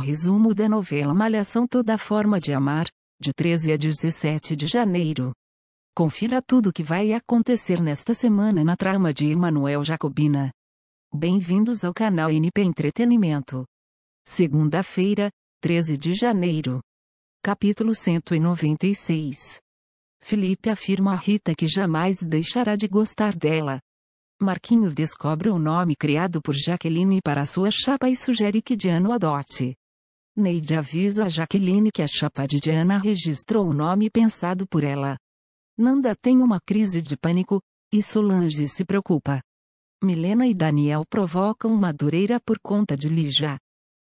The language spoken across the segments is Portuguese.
Resumo da novela Malhação Toda Forma de Amar, de 13 a 17 de janeiro. Confira tudo o que vai acontecer nesta semana na trama de Emanuel Jacobina. Bem-vindos ao canal NP Entretenimento. Segunda-feira, 13 de janeiro. Capítulo 196. Felipe afirma a Rita que jamais deixará de gostar dela. Marquinhos descobre o nome criado por Jaqueline para sua chapa e sugere que Diano adote. Neide avisa a Jaqueline que a chapa de Diana registrou o nome pensado por ela. Nanda tem uma crise de pânico, e Solange se preocupa. Milena e Daniel provocam uma dureira por conta de Lígia.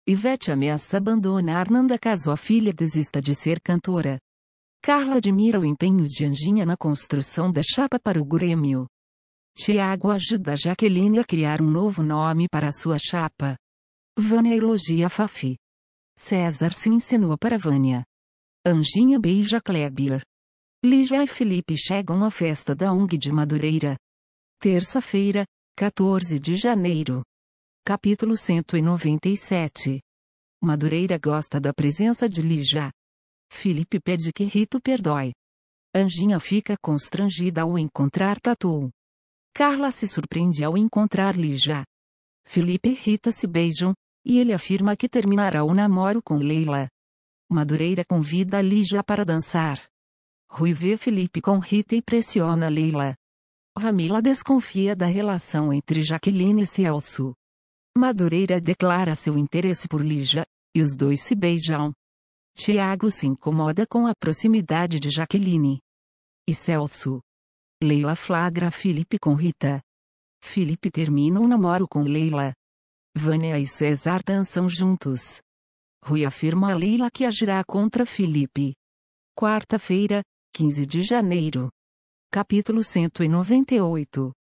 Ivete ameaça abandonar Nanda caso a filha desista de ser cantora. Carla admira o empenho de Anjinha na construção da chapa para o Grêmio. Tiago ajuda Jaqueline a criar um novo nome para sua chapa. Vânia elogia Fafi. César se insinua para Vânia. Anjinha beija Kleber. Lígia e Felipe chegam à festa da ONG de Madureira. Terça-feira, 14 de janeiro. Capítulo 197. Madureira gosta da presença de Lígia. Felipe pede que Rito perdoe. Anjinha fica constrangida ao encontrar Tatu. Carla se surpreende ao encontrar Lígia. Felipe e Rita se beijam, e ele afirma que terminará o namoro com Leila. Madureira convida Lígia para dançar. Rui vê Felipe com Rita e pressiona Leila. Ramila desconfia da relação entre Jaqueline e Celso. Madureira declara seu interesse por Lígia, e os dois se beijam. Tiago se incomoda com a proximidade de Jaqueline. E Celso. Leila flagra Felipe com Rita. Felipe termina o um namoro com Leila. Vânia e César dançam juntos. Rui afirma a Leila que agirá contra Felipe. Quarta-feira, 15 de janeiro. Capítulo 198.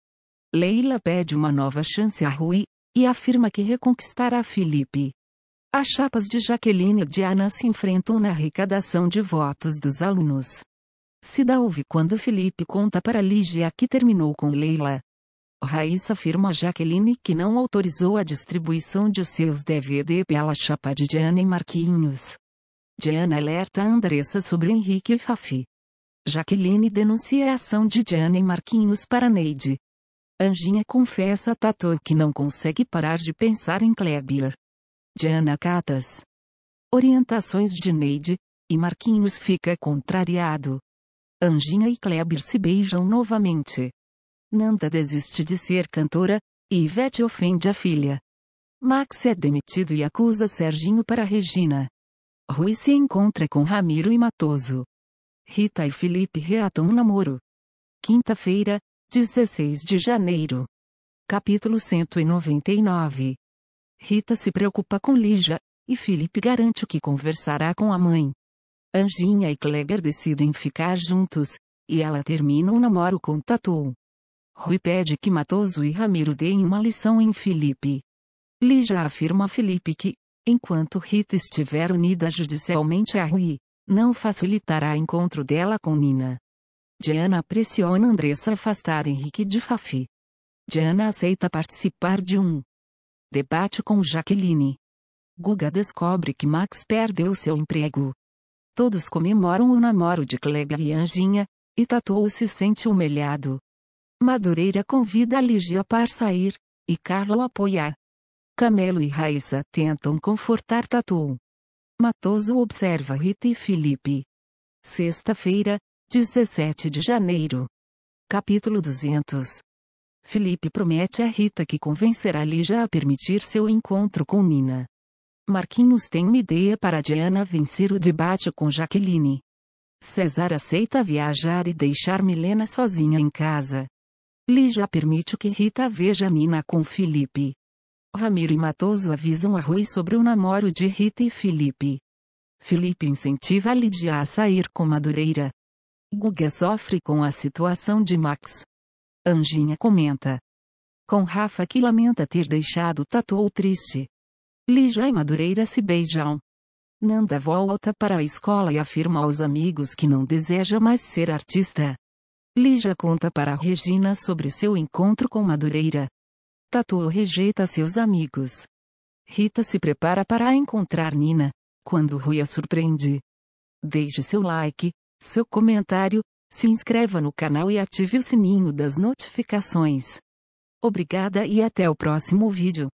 Leila pede uma nova chance a Rui, e afirma que reconquistará Felipe. As chapas de Jaqueline e Diana se enfrentam na arrecadação de votos dos alunos. Cida ouve quando Felipe conta para Lígia que terminou com Leila. Raíssa afirma a Jaqueline que não autorizou a distribuição de seus DVD pela chapa de Diana e Marquinhos. Diana alerta Andressa sobre Henrique e Fafi. Jaqueline denuncia a ação de Diana e Marquinhos para Neide. Anjinha confessa a Tatu que não consegue parar de pensar em Kleber. Diana Catas. Orientações de Neide, e Marquinhos fica contrariado. Anjinha e Kleber se beijam novamente. Nanda desiste de ser cantora, e Ivete ofende a filha. Max é demitido e acusa Serginho para Regina. Rui se encontra com Ramiro e Matoso. Rita e Felipe reatam um namoro. Quinta-feira, 16 de janeiro. Capítulo 199. Rita se preocupa com Lígia, e Felipe garante que conversará com a mãe. Anjinha e Kleber decidem ficar juntos, e ela termina o um namoro com Tatu. Rui pede que Matoso e Ramiro deem uma lição em Felipe. Lígia afirma a Felipe que, enquanto Rita estiver unida judicialmente a Rui, não facilitará encontro dela com Nina. Diana pressiona Andressa a afastar Henrique de Fafi. Diana aceita participar de um debate com Jaqueline. Guga descobre que Max perdeu seu emprego. Todos comemoram o namoro de Clega e Anjinha, e Tatou se sente humilhado. Madureira convida Ligia para sair, e Carla o apoia. Camelo e Raíssa tentam confortar Tatu. Matoso observa Rita e Felipe. Sexta-feira, 17 de janeiro. Capítulo 200 Felipe promete a Rita que convencerá Ligia a permitir seu encontro com Nina. Marquinhos tem uma ideia para Diana vencer o debate com Jaqueline. César aceita viajar e deixar Milena sozinha em casa. Lígia permite que Rita veja Nina com Felipe. Ramiro e Matoso avisam a Rui sobre o namoro de Rita e Felipe. Felipe incentiva Lídia a sair com Madureira. Guga sofre com a situação de Max. Anjinha comenta. Com Rafa que lamenta ter deixado Tatu triste. Lígia e Madureira se beijam. Nanda volta para a escola e afirma aos amigos que não deseja mais ser artista. Lígia conta para Regina sobre seu encontro com Madureira. Tatuo rejeita seus amigos. Rita se prepara para encontrar Nina, quando Rui a surpreende. Deixe seu like, seu comentário, se inscreva no canal e ative o sininho das notificações. Obrigada e até o próximo vídeo.